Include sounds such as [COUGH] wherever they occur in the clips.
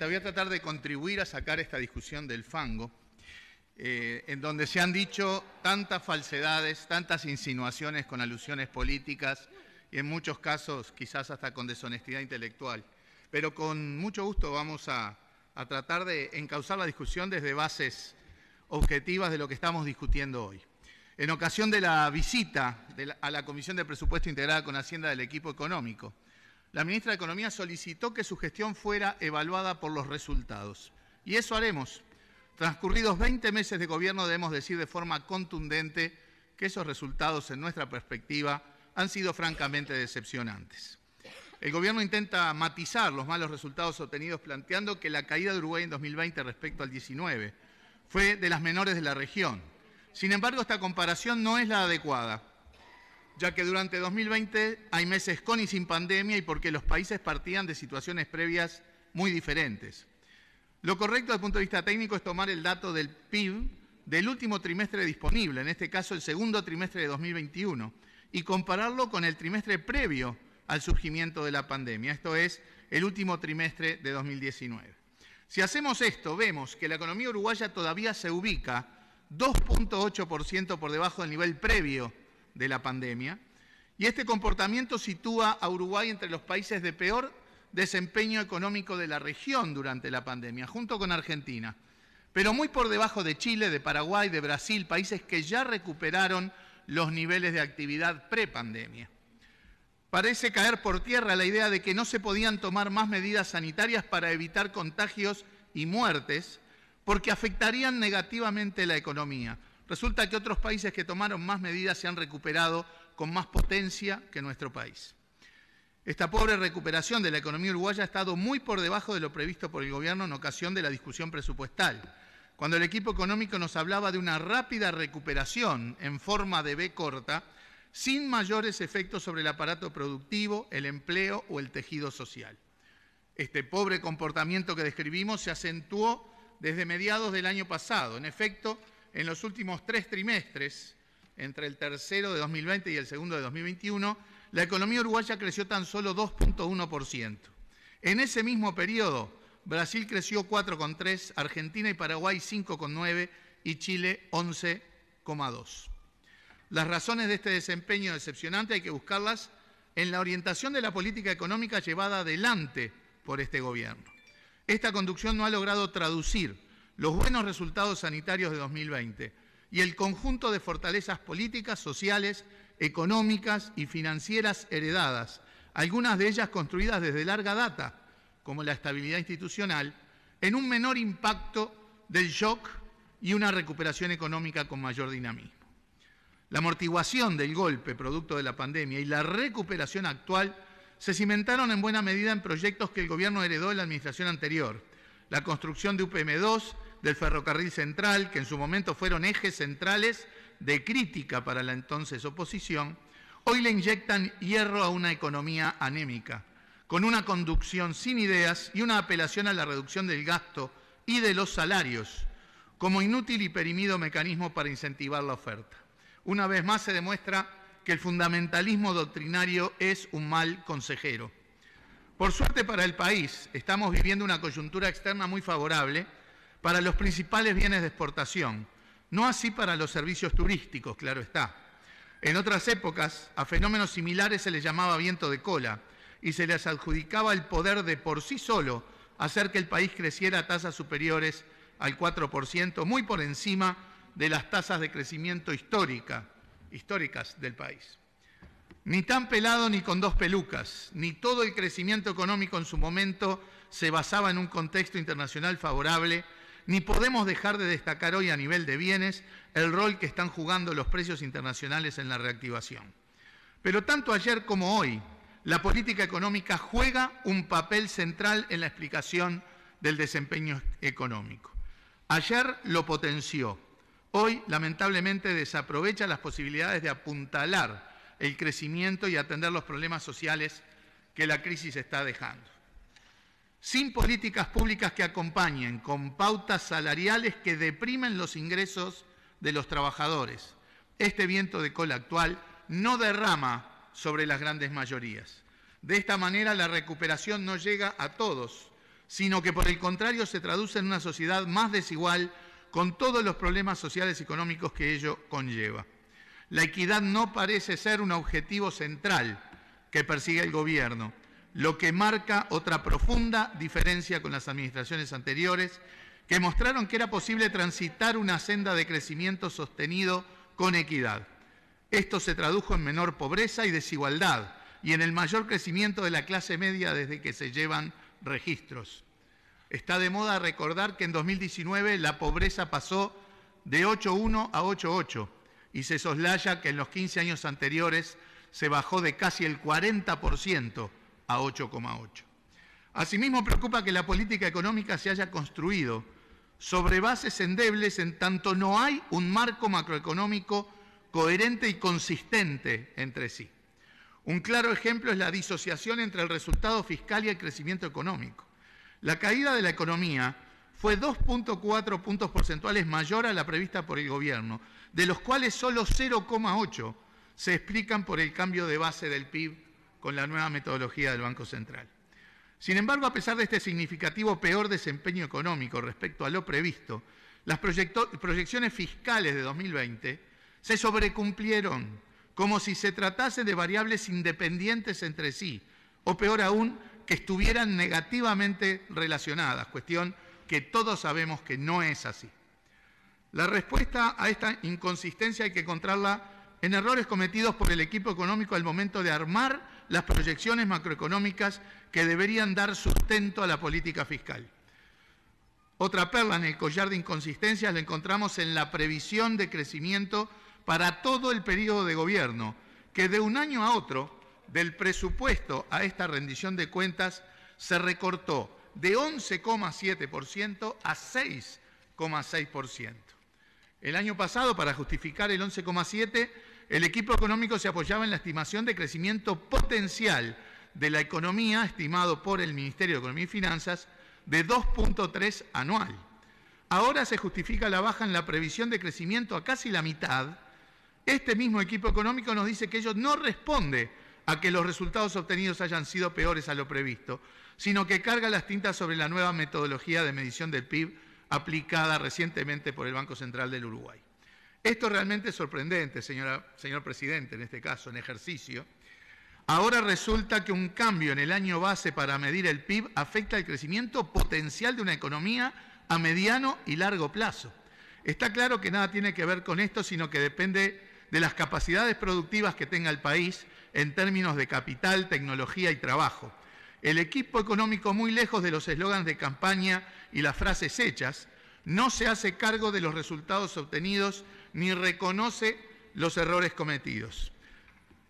Voy a tratar de contribuir a sacar esta discusión del fango, eh, en donde se han dicho tantas falsedades, tantas insinuaciones con alusiones políticas y en muchos casos quizás hasta con deshonestidad intelectual. Pero con mucho gusto vamos a, tratar de encauzar la discusión desde bases objetivas de lo que estamos discutiendo hoy. En ocasión de la visita a la Comisión de Presupuesto integrada con Hacienda del equipo económico, la ministra de Economía solicitó que su gestión fuera evaluada por los resultados. Y eso haremos. Transcurridos 20 meses de gobierno debemos decir de forma contundente que esos resultados, en nuestra perspectiva, han sido francamente decepcionantes. El gobierno intenta matizar los malos resultados obtenidos planteando que la caída de Uruguay en 2020 respecto al 19 fue de las menores de la región. Sin embargo, esta comparación no es la adecuada ya que durante 2020 hay meses con y sin pandemia y porque los países partían de situaciones previas muy diferentes. Lo correcto desde el punto de vista técnico es tomar el dato del PIB del último trimestre disponible, en este caso el segundo trimestre de 2021, y compararlo con el trimestre previo al surgimiento de la pandemia, esto es, el último trimestre de 2019. Si hacemos esto, vemos que la economía uruguaya todavía se ubica 2.8% por debajo del nivel previo de la pandemia, y este comportamiento sitúa a Uruguay entre los países de peor desempeño económico de la región durante la pandemia, junto con Argentina, pero muy por debajo de Chile, de Paraguay, de Brasil, países que ya recuperaron los niveles de actividad prepandemia. Parece caer por tierra la idea de que no se podían tomar más medidas sanitarias para evitar contagios y muertes, porque afectarían negativamente la economía. Resulta que otros países que tomaron más medidas se han recuperado con más potencia que nuestro país. Esta pobre recuperación de la economía uruguaya ha estado muy por debajo de lo previsto por el Gobierno en ocasión de la discusión presupuestal, cuando el equipo económico nos hablaba de una rápida recuperación en forma de B corta, sin mayores efectos sobre el aparato productivo, el empleo o el tejido social. Este pobre comportamiento que describimos se acentuó desde mediados del año pasado. En efecto, en los últimos tres trimestres, entre el tercero de 2020 y el segundo de 2021, la economía uruguaya creció tan solo 2.1%. En ese mismo periodo, Brasil creció 4,3%, Argentina y Paraguay 5,9% y Chile 11,2%. Las razones de este desempeño decepcionante hay que buscarlas en la orientación de la política económica llevada adelante por este gobierno. Esta conducción no ha logrado traducir los buenos resultados sanitarios de 2020 y el conjunto de fortalezas políticas, sociales, económicas y financieras heredadas, algunas de ellas construidas desde larga data, como la estabilidad institucional, en un menor impacto del shock y una recuperación económica con mayor dinamismo. La amortiguación del golpe producto de la pandemia y la recuperación actual se cimentaron en buena medida en proyectos que el Gobierno heredó de la Administración anterior, la construcción de UPM2, del ferrocarril central, que en su momento fueron ejes centrales de crítica para la entonces oposición, hoy le inyectan hierro a una economía anémica, con una conducción sin ideas y una apelación a la reducción del gasto y de los salarios, como inútil y perimido mecanismo para incentivar la oferta. Una vez más se demuestra que el fundamentalismo doctrinario es un mal consejero por suerte para el país, estamos viviendo una coyuntura externa muy favorable para los principales bienes de exportación, no así para los servicios turísticos, claro está. En otras épocas, a fenómenos similares se les llamaba viento de cola y se les adjudicaba el poder de por sí solo hacer que el país creciera a tasas superiores al 4%, muy por encima de las tasas de crecimiento histórica, históricas del país. Ni tan pelado ni con dos pelucas, ni todo el crecimiento económico en su momento se basaba en un contexto internacional favorable, ni podemos dejar de destacar hoy a nivel de bienes el rol que están jugando los precios internacionales en la reactivación. Pero tanto ayer como hoy, la política económica juega un papel central en la explicación del desempeño económico. Ayer lo potenció, hoy lamentablemente desaprovecha las posibilidades de apuntalar el crecimiento y atender los problemas sociales que la crisis está dejando. Sin políticas públicas que acompañen con pautas salariales que deprimen los ingresos de los trabajadores, este viento de cola actual no derrama sobre las grandes mayorías. De esta manera la recuperación no llega a todos, sino que por el contrario se traduce en una sociedad más desigual con todos los problemas sociales y económicos que ello conlleva la equidad no parece ser un objetivo central que persigue el gobierno, lo que marca otra profunda diferencia con las administraciones anteriores, que mostraron que era posible transitar una senda de crecimiento sostenido con equidad. Esto se tradujo en menor pobreza y desigualdad y en el mayor crecimiento de la clase media desde que se llevan registros. Está de moda recordar que en 2019 la pobreza pasó de 8.1 a 8.8 y se soslaya que en los 15 años anteriores se bajó de casi el 40% a 8,8%. Asimismo, preocupa que la política económica se haya construido sobre bases endebles en tanto no hay un marco macroeconómico coherente y consistente entre sí. Un claro ejemplo es la disociación entre el resultado fiscal y el crecimiento económico. La caída de la economía fue 2.4 puntos porcentuales mayor a la prevista por el Gobierno, de los cuales solo 0,8 se explican por el cambio de base del PIB con la nueva metodología del Banco Central. Sin embargo, a pesar de este significativo peor desempeño económico respecto a lo previsto, las proyecciones fiscales de 2020 se sobrecumplieron, como si se tratase de variables independientes entre sí, o peor aún, que estuvieran negativamente relacionadas, cuestión que todos sabemos que no es así. La respuesta a esta inconsistencia hay que encontrarla en errores cometidos por el equipo económico al momento de armar las proyecciones macroeconómicas que deberían dar sustento a la política fiscal. Otra perla en el collar de inconsistencias la encontramos en la previsión de crecimiento para todo el periodo de gobierno, que de un año a otro, del presupuesto a esta rendición de cuentas, se recortó de 11,7% a 6,6%. El año pasado, para justificar el 11,7%, el equipo económico se apoyaba en la estimación de crecimiento potencial de la economía, estimado por el Ministerio de Economía y Finanzas, de 2.3 anual. Ahora se justifica la baja en la previsión de crecimiento a casi la mitad. Este mismo equipo económico nos dice que ello no responde a que los resultados obtenidos hayan sido peores a lo previsto, sino que carga las tintas sobre la nueva metodología de medición del PIB aplicada recientemente por el Banco Central del Uruguay. Esto realmente es sorprendente, señora, señor presidente, en este caso, en ejercicio. Ahora resulta que un cambio en el año base para medir el PIB afecta el crecimiento potencial de una economía a mediano y largo plazo. Está claro que nada tiene que ver con esto, sino que depende de las capacidades productivas que tenga el país en términos de capital, tecnología y trabajo. El equipo económico, muy lejos de los eslogans de campaña y las frases hechas, no se hace cargo de los resultados obtenidos ni reconoce los errores cometidos.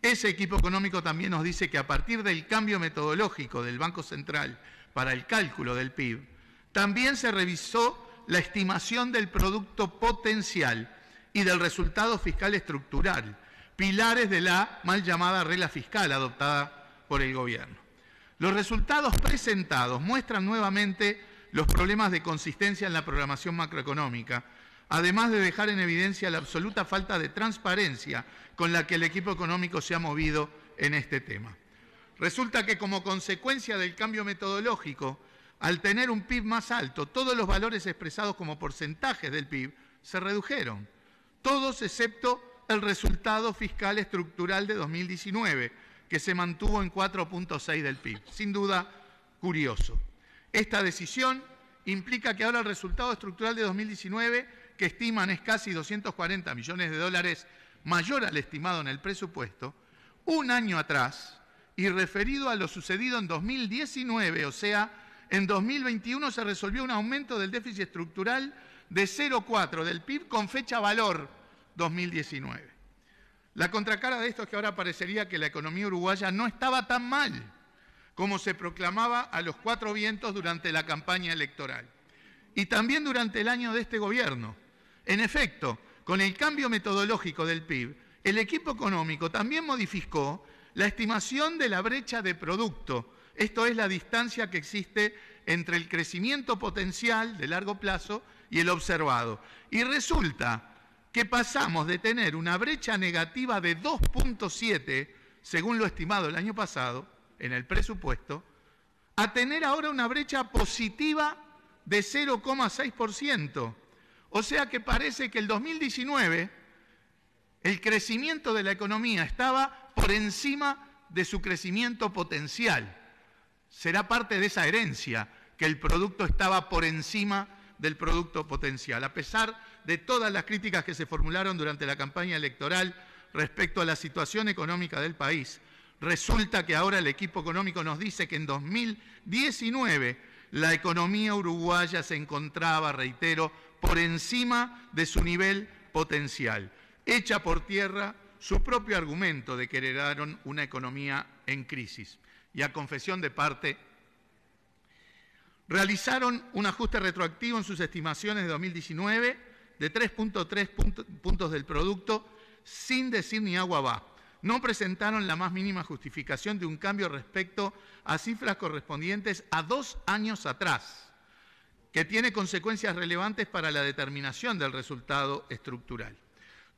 Ese equipo económico también nos dice que a partir del cambio metodológico del Banco Central para el cálculo del PIB, también se revisó la estimación del producto potencial y del resultado fiscal estructural, pilares de la mal llamada regla fiscal adoptada por el gobierno. Los resultados presentados muestran nuevamente los problemas de consistencia en la programación macroeconómica, además de dejar en evidencia la absoluta falta de transparencia con la que el equipo económico se ha movido en este tema. Resulta que como consecuencia del cambio metodológico, al tener un PIB más alto, todos los valores expresados como porcentajes del PIB se redujeron, todos excepto el resultado fiscal estructural de 2019, que se mantuvo en 4.6 del PIB. Sin duda, curioso. Esta decisión implica que ahora el resultado estructural de 2019, que estiman es casi 240 millones de dólares mayor al estimado en el presupuesto, un año atrás, y referido a lo sucedido en 2019, o sea, en 2021 se resolvió un aumento del déficit estructural de 0,4 del PIB con fecha valor 2019. La contracara de esto es que ahora parecería que la economía uruguaya no estaba tan mal como se proclamaba a los cuatro vientos durante la campaña electoral y también durante el año de este gobierno. En efecto, con el cambio metodológico del PIB, el equipo económico también modificó la estimación de la brecha de producto, esto es la distancia que existe entre el crecimiento potencial de largo plazo y el observado. Y resulta que pasamos de tener una brecha negativa de 2.7, según lo estimado el año pasado, en el presupuesto, a tener ahora una brecha positiva de 0,6%. O sea que parece que el 2019 el crecimiento de la economía estaba por encima de su crecimiento potencial. Será parte de esa herencia que el producto estaba por encima del producto potencial. A pesar de todas las críticas que se formularon durante la campaña electoral respecto a la situación económica del país, resulta que ahora el equipo económico nos dice que en 2019 la economía uruguaya se encontraba, reitero, por encima de su nivel potencial. Hecha por tierra su propio argumento de que heredaron una economía en crisis. Y a confesión de parte, realizaron un ajuste retroactivo en sus estimaciones de 2019 de 3.3 puntos del producto sin decir ni agua va. No presentaron la más mínima justificación de un cambio respecto a cifras correspondientes a dos años atrás, que tiene consecuencias relevantes para la determinación del resultado estructural.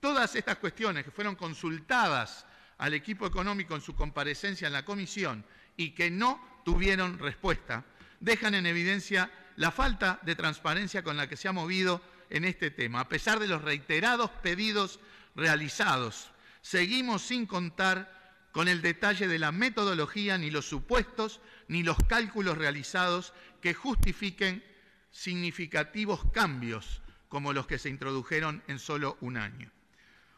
Todas estas cuestiones que fueron consultadas al equipo económico en su comparecencia en la comisión y que no tuvieron respuesta, dejan en evidencia la falta de transparencia con la que se ha movido en este tema. A pesar de los reiterados pedidos realizados, seguimos sin contar con el detalle de la metodología, ni los supuestos, ni los cálculos realizados que justifiquen significativos cambios como los que se introdujeron en solo un año.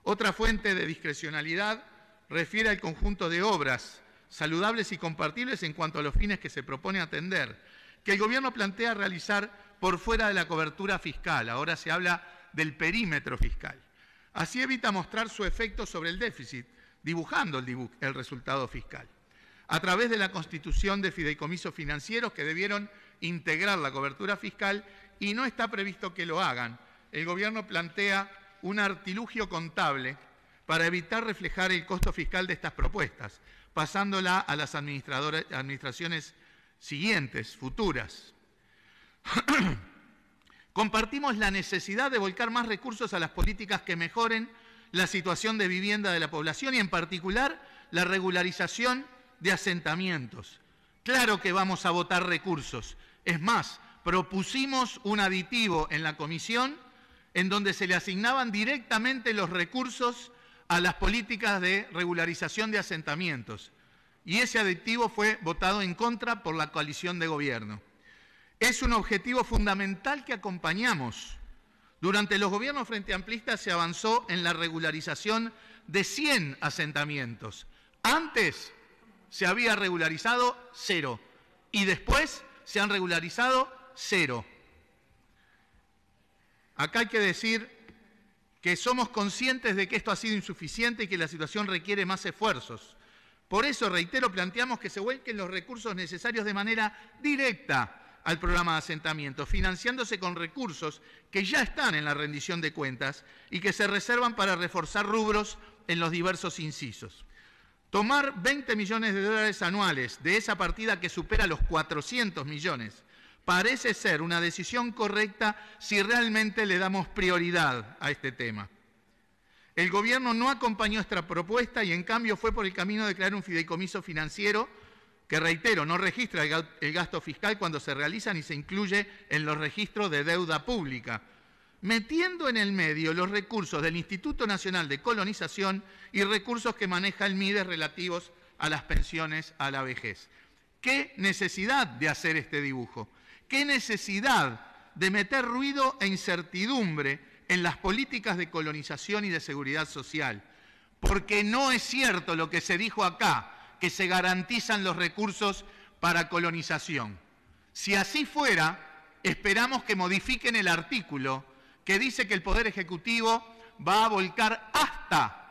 Otra fuente de discrecionalidad refiere al conjunto de obras saludables y compartibles en cuanto a los fines que se propone atender, que el gobierno plantea realizar por fuera de la cobertura fiscal. Ahora se habla del perímetro fiscal. Así evita mostrar su efecto sobre el déficit, dibujando el, el resultado fiscal. A través de la constitución de fideicomisos financieros que debieron integrar la cobertura fiscal y no está previsto que lo hagan, el gobierno plantea un artilugio contable para evitar reflejar el costo fiscal de estas propuestas, pasándola a las administraciones siguientes, futuras. [CLEARS THROAT] Compartimos la necesidad de volcar más recursos a las políticas que mejoren la situación de vivienda de la población y en particular la regularización de asentamientos. Claro que vamos a votar recursos. Es más, propusimos un aditivo en la comisión en donde se le asignaban directamente los recursos a las políticas de regularización de asentamientos y ese adictivo fue votado en contra por la coalición de gobierno. Es un objetivo fundamental que acompañamos. Durante los gobiernos frente amplista se avanzó en la regularización de 100 asentamientos. Antes se había regularizado cero y después se han regularizado cero. Acá hay que decir que somos conscientes de que esto ha sido insuficiente y que la situación requiere más esfuerzos. Por eso, reitero, planteamos que se vuelquen los recursos necesarios de manera directa al programa de asentamiento, financiándose con recursos que ya están en la rendición de cuentas y que se reservan para reforzar rubros en los diversos incisos. Tomar 20 millones de dólares anuales de esa partida que supera los 400 millones parece ser una decisión correcta si realmente le damos prioridad a este tema. El gobierno no acompañó esta propuesta y en cambio fue por el camino de crear un fideicomiso financiero que, reitero, no registra el gasto fiscal cuando se realiza ni se incluye en los registros de deuda pública, metiendo en el medio los recursos del Instituto Nacional de Colonización y recursos que maneja el MIDES relativos a las pensiones a la vejez. ¿Qué necesidad de hacer este dibujo? ¿Qué necesidad de meter ruido e incertidumbre? en las políticas de colonización y de seguridad social. Porque no es cierto lo que se dijo acá, que se garantizan los recursos para colonización. Si así fuera, esperamos que modifiquen el artículo que dice que el Poder Ejecutivo va a volcar hasta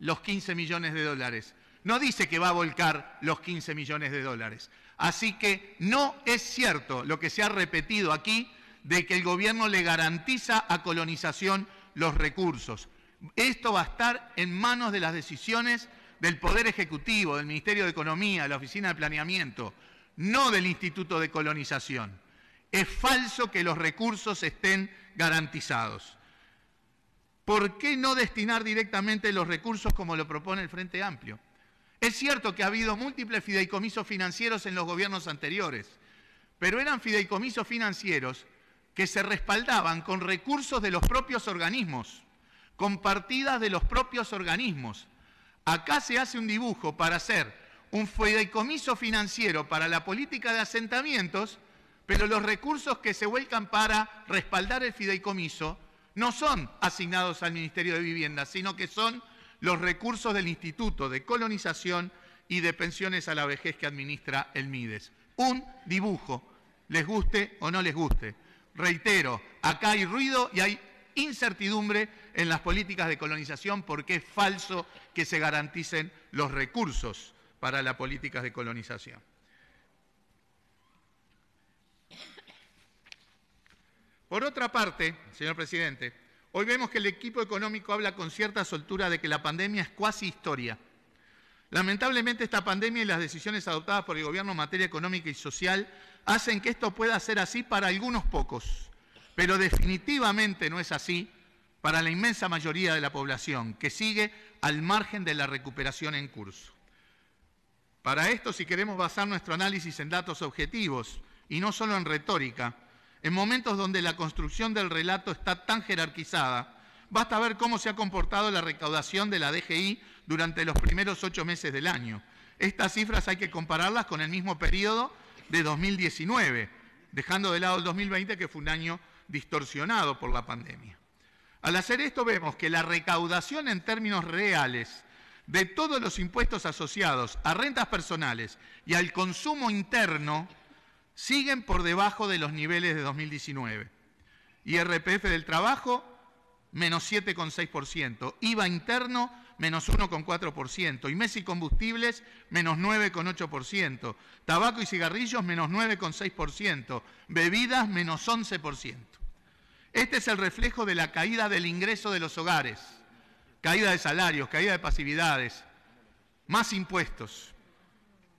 los 15 millones de dólares. No dice que va a volcar los 15 millones de dólares. Así que no es cierto lo que se ha repetido aquí de que el gobierno le garantiza a colonización los recursos. Esto va a estar en manos de las decisiones del Poder Ejecutivo, del Ministerio de Economía, de la Oficina de Planeamiento, no del Instituto de Colonización. Es falso que los recursos estén garantizados. ¿Por qué no destinar directamente los recursos como lo propone el Frente Amplio? Es cierto que ha habido múltiples fideicomisos financieros en los gobiernos anteriores, pero eran fideicomisos financieros que se respaldaban con recursos de los propios organismos, con partidas de los propios organismos. Acá se hace un dibujo para hacer un fideicomiso financiero para la política de asentamientos, pero los recursos que se vuelcan para respaldar el fideicomiso no son asignados al Ministerio de Vivienda, sino que son los recursos del Instituto de Colonización y de Pensiones a la Vejez que administra el MIDES. Un dibujo, les guste o no les guste reitero, acá hay ruido y hay incertidumbre en las políticas de colonización porque es falso que se garanticen los recursos para las políticas de colonización. Por otra parte, señor presidente, hoy vemos que el equipo económico habla con cierta soltura de que la pandemia es cuasi historia. Lamentablemente esta pandemia y las decisiones adoptadas por el gobierno en materia económica y social hacen que esto pueda ser así para algunos pocos, pero definitivamente no es así para la inmensa mayoría de la población, que sigue al margen de la recuperación en curso. Para esto, si queremos basar nuestro análisis en datos objetivos y no solo en retórica, en momentos donde la construcción del relato está tan jerarquizada, basta ver cómo se ha comportado la recaudación de la DGI durante los primeros ocho meses del año. Estas cifras hay que compararlas con el mismo periodo de 2019, dejando de lado el 2020 que fue un año distorsionado por la pandemia. Al hacer esto vemos que la recaudación en términos reales de todos los impuestos asociados a rentas personales y al consumo interno siguen por debajo de los niveles de 2019. RPF del trabajo, menos 7,6%. IVA interno, menos 1,4%, y mes y combustibles, menos 9,8%, tabaco y cigarrillos, menos 9,6%, bebidas, menos 11%. Este es el reflejo de la caída del ingreso de los hogares, caída de salarios, caída de pasividades, más impuestos,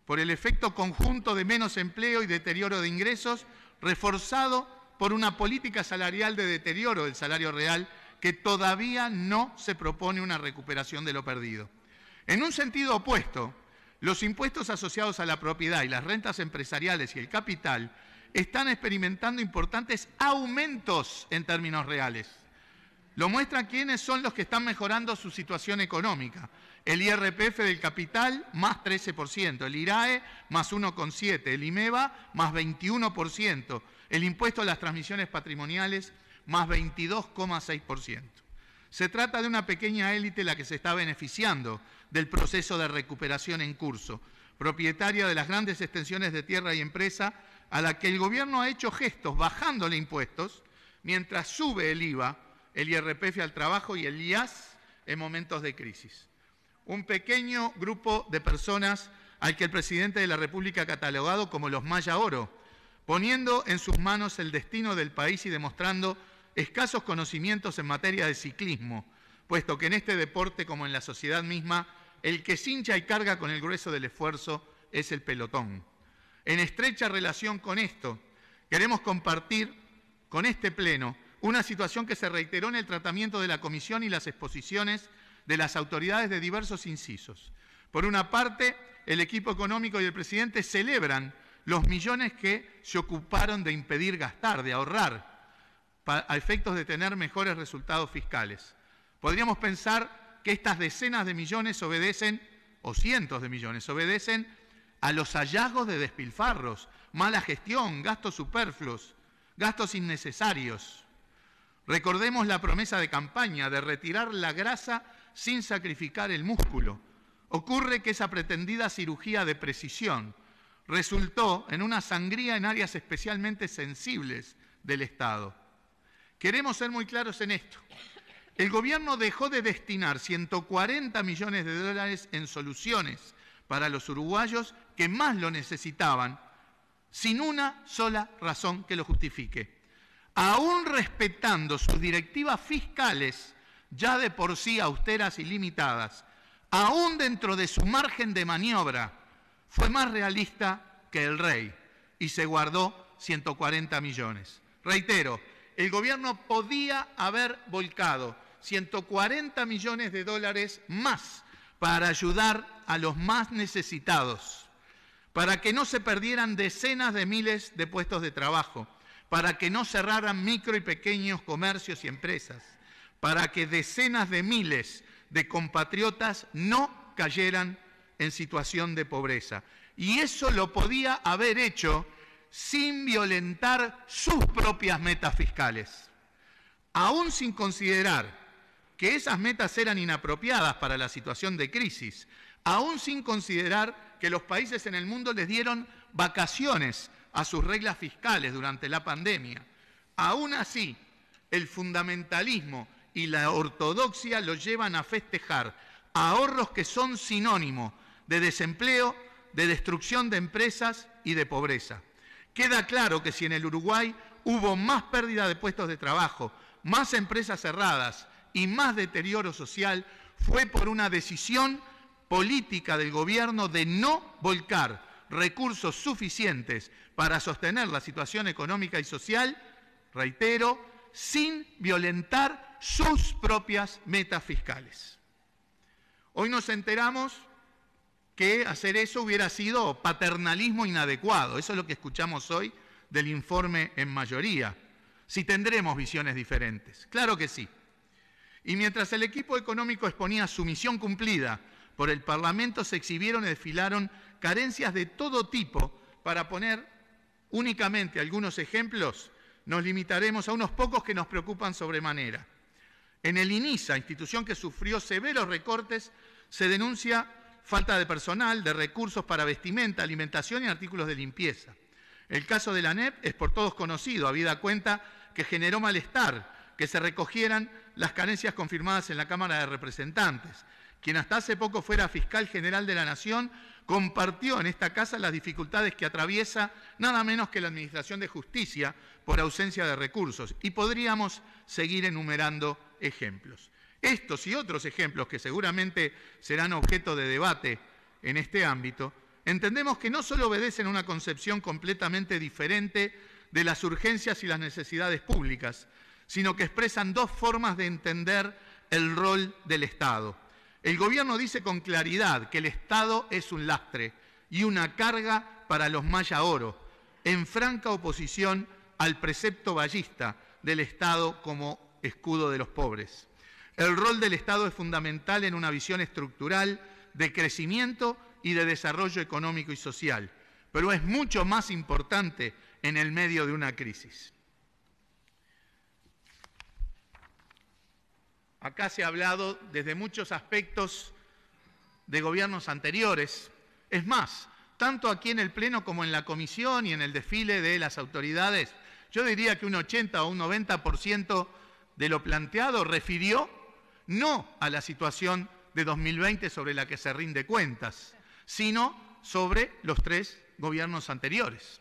por el efecto conjunto de menos empleo y deterioro de ingresos, reforzado por una política salarial de deterioro del salario real que todavía no se propone una recuperación de lo perdido. En un sentido opuesto, los impuestos asociados a la propiedad y las rentas empresariales y el capital están experimentando importantes aumentos en términos reales. Lo muestran quienes son los que están mejorando su situación económica. El IRPF del capital más 13%, el IRAE más 1,7%, el IMEVA más 21%, el impuesto a las transmisiones patrimoniales más 22,6%. Se trata de una pequeña élite la que se está beneficiando del proceso de recuperación en curso, propietaria de las grandes extensiones de tierra y empresa, a la que el gobierno ha hecho gestos bajándole impuestos, mientras sube el IVA, el IRPF al trabajo y el IAS en momentos de crisis. Un pequeño grupo de personas al que el presidente de la República ha catalogado como los Maya Oro, poniendo en sus manos el destino del país y demostrando escasos conocimientos en materia de ciclismo, puesto que en este deporte, como en la sociedad misma, el que cincha y carga con el grueso del esfuerzo es el pelotón. En estrecha relación con esto, queremos compartir con este Pleno una situación que se reiteró en el tratamiento de la Comisión y las exposiciones de las autoridades de diversos incisos. Por una parte, el equipo económico y el presidente celebran los millones que se ocuparon de impedir gastar, de ahorrar, a efectos de tener mejores resultados fiscales. Podríamos pensar que estas decenas de millones obedecen, o cientos de millones obedecen, a los hallazgos de despilfarros, mala gestión, gastos superfluos, gastos innecesarios. Recordemos la promesa de campaña de retirar la grasa sin sacrificar el músculo. Ocurre que esa pretendida cirugía de precisión resultó en una sangría en áreas especialmente sensibles del Estado. Queremos ser muy claros en esto. El gobierno dejó de destinar 140 millones de dólares en soluciones para los uruguayos que más lo necesitaban, sin una sola razón que lo justifique. Aún respetando sus directivas fiscales, ya de por sí austeras y limitadas, aún dentro de su margen de maniobra, fue más realista que el rey y se guardó 140 millones. Reitero, el gobierno podía haber volcado 140 millones de dólares más para ayudar a los más necesitados, para que no se perdieran decenas de miles de puestos de trabajo, para que no cerraran micro y pequeños comercios y empresas, para que decenas de miles de compatriotas no cayeran en situación de pobreza. Y eso lo podía haber hecho sin violentar sus propias metas fiscales. Aún sin considerar que esas metas eran inapropiadas para la situación de crisis, aún sin considerar que los países en el mundo les dieron vacaciones a sus reglas fiscales durante la pandemia. Aún así, el fundamentalismo y la ortodoxia los llevan a festejar ahorros que son sinónimo de desempleo, de destrucción de empresas y de pobreza. Queda claro que si en el Uruguay hubo más pérdida de puestos de trabajo, más empresas cerradas y más deterioro social, fue por una decisión política del gobierno de no volcar recursos suficientes para sostener la situación económica y social, reitero, sin violentar sus propias metas fiscales. Hoy nos enteramos que hacer eso hubiera sido paternalismo inadecuado. Eso es lo que escuchamos hoy del informe en mayoría. Si tendremos visiones diferentes, claro que sí. Y mientras el equipo económico exponía su misión cumplida por el Parlamento, se exhibieron y desfilaron carencias de todo tipo. Para poner únicamente algunos ejemplos, nos limitaremos a unos pocos que nos preocupan sobremanera. En el INISA, institución que sufrió severos recortes, se denuncia falta de personal, de recursos para vestimenta, alimentación y artículos de limpieza. El caso de la NEP es por todos conocido, habida cuenta que generó malestar que se recogieran las carencias confirmadas en la Cámara de Representantes. Quien hasta hace poco fuera fiscal general de la Nación, compartió en esta casa las dificultades que atraviesa nada menos que la Administración de Justicia por ausencia de recursos. Y podríamos seguir enumerando ejemplos. Estos y otros ejemplos que seguramente serán objeto de debate en este ámbito, entendemos que no solo obedecen a una concepción completamente diferente de las urgencias y las necesidades públicas, sino que expresan dos formas de entender el rol del Estado. El gobierno dice con claridad que el Estado es un lastre y una carga para los maya oro, en franca oposición al precepto ballista del Estado como escudo de los pobres. El rol del Estado es fundamental en una visión estructural de crecimiento y de desarrollo económico y social, pero es mucho más importante en el medio de una crisis. Acá se ha hablado desde muchos aspectos de gobiernos anteriores. Es más, tanto aquí en el Pleno como en la Comisión y en el desfile de las autoridades, yo diría que un 80 o un 90% de lo planteado refirió no a la situación de 2020 sobre la que se rinde cuentas, sino sobre los tres gobiernos anteriores.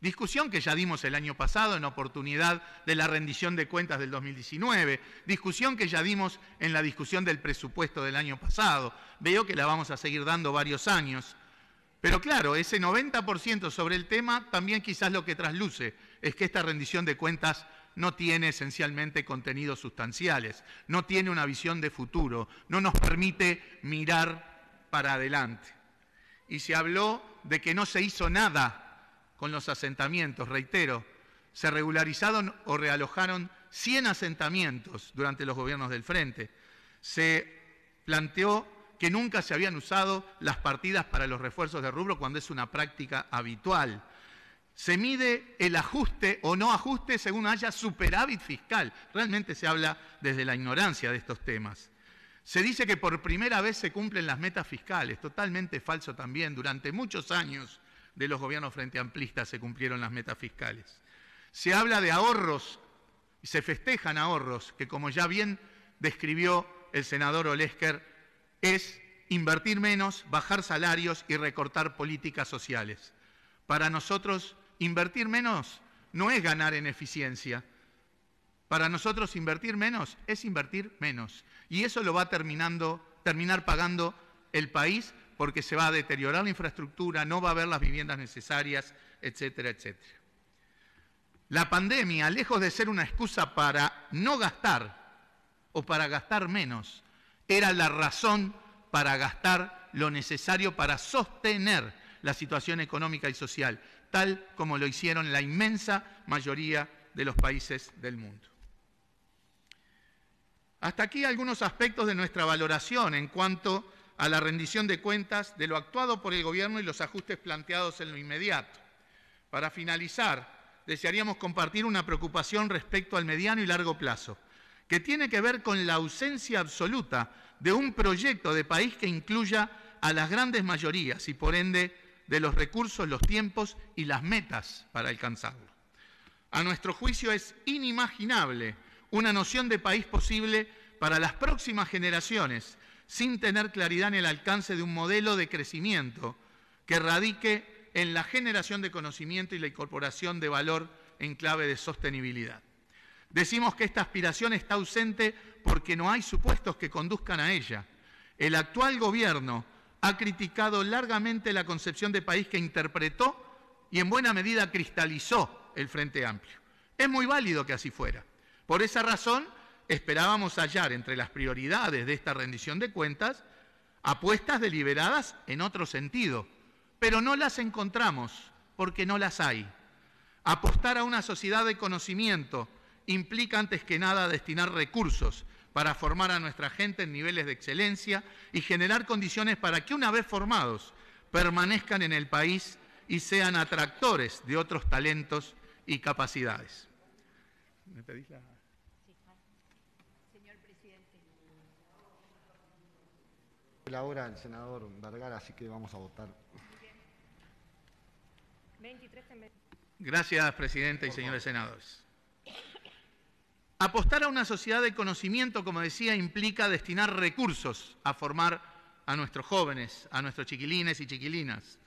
Discusión que ya dimos el año pasado en oportunidad de la rendición de cuentas del 2019. Discusión que ya dimos en la discusión del presupuesto del año pasado. Veo que la vamos a seguir dando varios años. Pero claro, ese 90% sobre el tema también quizás lo que trasluce es que esta rendición de cuentas no tiene esencialmente contenidos sustanciales, no tiene una visión de futuro, no nos permite mirar para adelante. Y se habló de que no se hizo nada con los asentamientos, reitero, se regularizaron o realojaron 100 asentamientos durante los gobiernos del Frente. Se planteó que nunca se habían usado las partidas para los refuerzos de rubro cuando es una práctica habitual se mide el ajuste o no ajuste según haya superávit fiscal. Realmente se habla desde la ignorancia de estos temas. Se dice que por primera vez se cumplen las metas fiscales, totalmente falso también. Durante muchos años de los gobiernos frente se cumplieron las metas fiscales. Se habla de ahorros y se festejan ahorros, que como ya bien describió el senador Olesker, es invertir menos, bajar salarios y recortar políticas sociales. Para nosotros Invertir menos no es ganar en eficiencia. Para nosotros invertir menos es invertir menos. Y eso lo va terminando, terminar pagando el país porque se va a deteriorar la infraestructura, no va a haber las viviendas necesarias, etcétera, etcétera. La pandemia, lejos de ser una excusa para no gastar o para gastar menos, era la razón para gastar lo necesario para sostener la situación económica y social tal como lo hicieron la inmensa mayoría de los países del mundo. Hasta aquí algunos aspectos de nuestra valoración en cuanto a la rendición de cuentas de lo actuado por el Gobierno y los ajustes planteados en lo inmediato. Para finalizar, desearíamos compartir una preocupación respecto al mediano y largo plazo, que tiene que ver con la ausencia absoluta de un proyecto de país que incluya a las grandes mayorías y por ende de los recursos, los tiempos y las metas para alcanzarlo. A nuestro juicio es inimaginable una noción de país posible para las próximas generaciones sin tener claridad en el alcance de un modelo de crecimiento que radique en la generación de conocimiento y la incorporación de valor en clave de sostenibilidad. Decimos que esta aspiración está ausente porque no hay supuestos que conduzcan a ella. El actual gobierno ha criticado largamente la concepción de país que interpretó y en buena medida cristalizó el Frente Amplio. Es muy válido que así fuera. Por esa razón, esperábamos hallar entre las prioridades de esta rendición de cuentas apuestas deliberadas en otro sentido, pero no las encontramos porque no las hay. Apostar a una sociedad de conocimiento implica antes que nada destinar recursos para formar a nuestra gente en niveles de excelencia y generar condiciones para que una vez formados permanezcan en el país y sean atractores de otros talentos y capacidades. ¿Me pedís la... la hora senador Vergara, así que vamos a votar. Gracias, presidente y señores senadores. Apostar a una sociedad de conocimiento, como decía, implica destinar recursos a formar a nuestros jóvenes, a nuestros chiquilines y chiquilinas.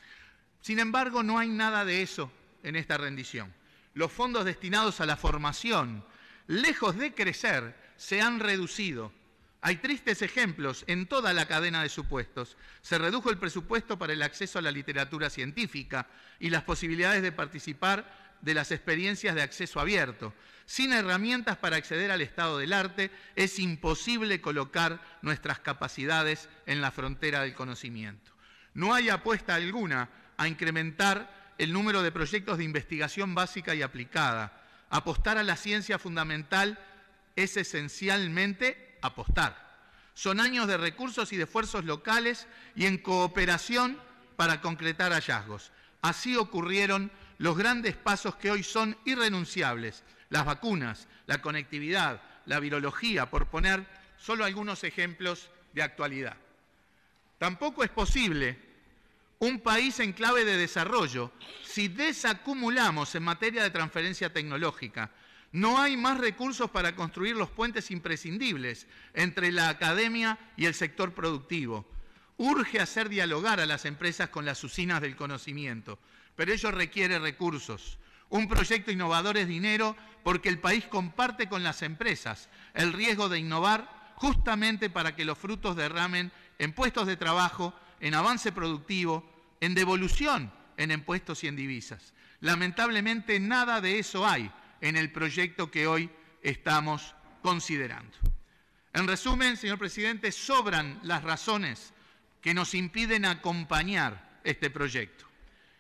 Sin embargo, no hay nada de eso en esta rendición. Los fondos destinados a la formación, lejos de crecer, se han reducido. Hay tristes ejemplos en toda la cadena de supuestos. Se redujo el presupuesto para el acceso a la literatura científica y las posibilidades de participar de las experiencias de acceso abierto. Sin herramientas para acceder al estado del arte, es imposible colocar nuestras capacidades en la frontera del conocimiento. No hay apuesta alguna a incrementar el número de proyectos de investigación básica y aplicada. Apostar a la ciencia fundamental es esencialmente apostar. Son años de recursos y de esfuerzos locales y en cooperación para concretar hallazgos. Así ocurrieron los grandes pasos que hoy son irrenunciables las vacunas, la conectividad, la virología, por poner solo algunos ejemplos de actualidad. Tampoco es posible un país en clave de desarrollo si desacumulamos en materia de transferencia tecnológica. No hay más recursos para construir los puentes imprescindibles entre la academia y el sector productivo. Urge hacer dialogar a las empresas con las usinas del conocimiento, pero ello requiere recursos. Un proyecto innovador es dinero porque el país comparte con las empresas el riesgo de innovar justamente para que los frutos derramen en puestos de trabajo, en avance productivo, en devolución, en impuestos y en divisas. Lamentablemente nada de eso hay en el proyecto que hoy estamos considerando. En resumen, señor presidente, sobran las razones que nos impiden acompañar este proyecto.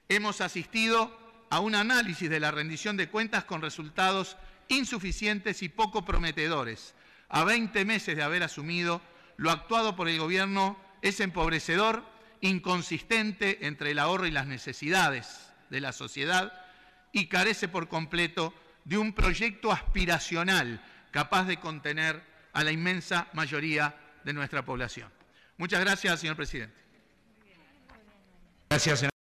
Hemos asistido a un análisis de la rendición de cuentas con resultados insuficientes y poco prometedores. A 20 meses de haber asumido, lo actuado por el gobierno es empobrecedor, inconsistente entre el ahorro y las necesidades de la sociedad y carece por completo de un proyecto aspiracional capaz de contener a la inmensa mayoría de nuestra población. Muchas gracias, señor presidente. Gracias,